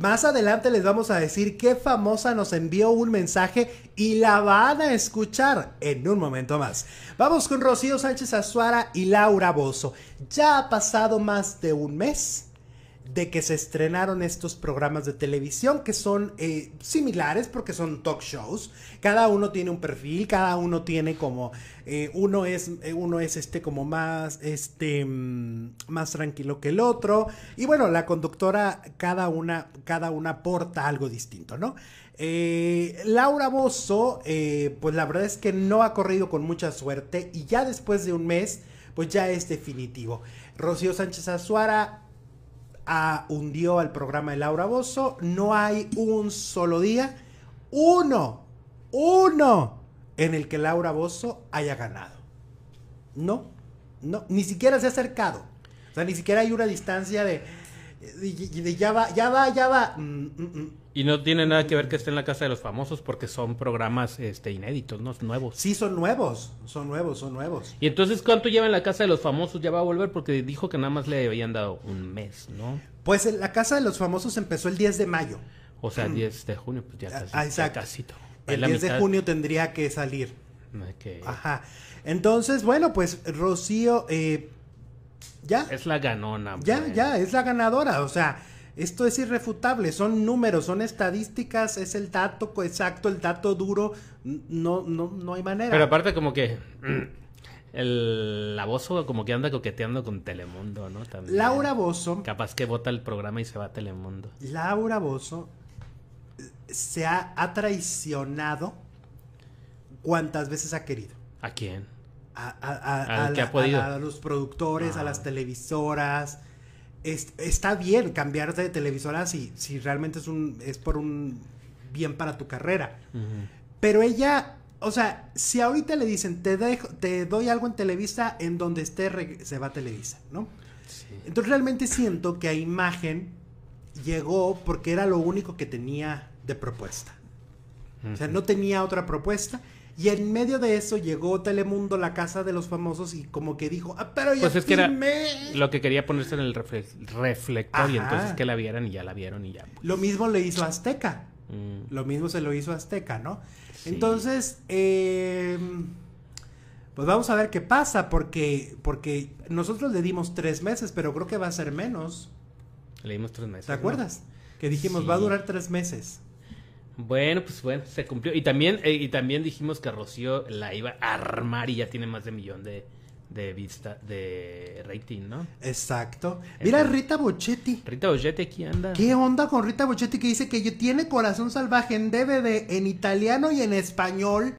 Más adelante les vamos a decir qué famosa nos envió un mensaje y la van a escuchar en un momento más. Vamos con Rocío Sánchez Azuara y Laura Bozo. Ya ha pasado más de un mes de que se estrenaron estos programas de televisión que son eh, similares porque son talk shows. Cada uno tiene un perfil, cada uno tiene como eh, uno es eh, uno es este como más este mm, más tranquilo que el otro y bueno la conductora cada una cada una aporta algo distinto, ¿no? Laura Bozo, pues la verdad es que no ha corrido con mucha suerte y ya después de un mes, pues ya es definitivo. Rocío Sánchez Azuara hundió al programa de Laura Bozo. No hay un solo día, uno, uno, en el que Laura Bozo haya ganado. No, no, ni siquiera se ha acercado. O sea, ni siquiera hay una distancia de y ya va, ya va, ya va. Mm, mm, mm. Y no tiene nada que ver que esté en la casa de los famosos porque son programas este, inéditos, ¿no? Nuevos. Sí, son nuevos, son nuevos, son nuevos. Y entonces, ¿cuánto lleva en la casa de los famosos? Ya va a volver porque dijo que nada más le habían dado un mes, ¿no? Pues la casa de los famosos empezó el 10 de mayo. O sea, 10 de junio, pues ya ah, casi. El 10 de junio tendría que salir. Ajá. Entonces, bueno, pues Rocío, eh, es la ganona. Ya, ya, es la ganadora. O sea, esto es irrefutable. Son números, son estadísticas, es el dato exacto, el dato duro. No, no, no hay manera. Pero aparte como que... El, la Bozo como que anda coqueteando con Telemundo, ¿no? También. Laura Bozo. Capaz que vota el programa y se va a Telemundo. Laura Bozo se ha, traicionado cuantas veces ha querido. ¿A quién? a, los productores, a las ah. televisoras. está bien cambiarte de televisora si, si realmente es, un, es por un bien para tu carrera. Pero ella, o sea, si ahorita le dicen, te, te doy algo en Televisa, en donde esté se va a Televisa, ¿no? Entonces realmente siento que a imagen llegó porque era lo único que tenía de propuesta. O sea, no tenía otra propuesta y en medio de eso llegó Telemundo, la casa de los famosos, y como que dijo, ah, pero ya pues es lo que quería ponerse en el reflector y entonces que la vieran y ya la vieron y ya. Pues. Lo mismo le hizo Azteca. Mm. Lo mismo se lo hizo Azteca, ¿no? Entonces, em, pues vamos a ver qué pasa, porque, porque nosotros le dimos tres meses, pero creo que va a ser menos. Le dimos tres meses. ¿Te acuerdas? Que dijimos, va a durar tres meses. Bueno, pues bueno, se cumplió. Y también, eh, y también dijimos que Rocío la iba a armar y ya tiene más de millón de, de vista, de rating, ¿no? Exacto. Mira Rita Bochetti. Rita Bochetti aquí anda. ¿Qué onda con Rita Bochetti que dice que tiene corazón salvaje en DVD, en italiano y en español?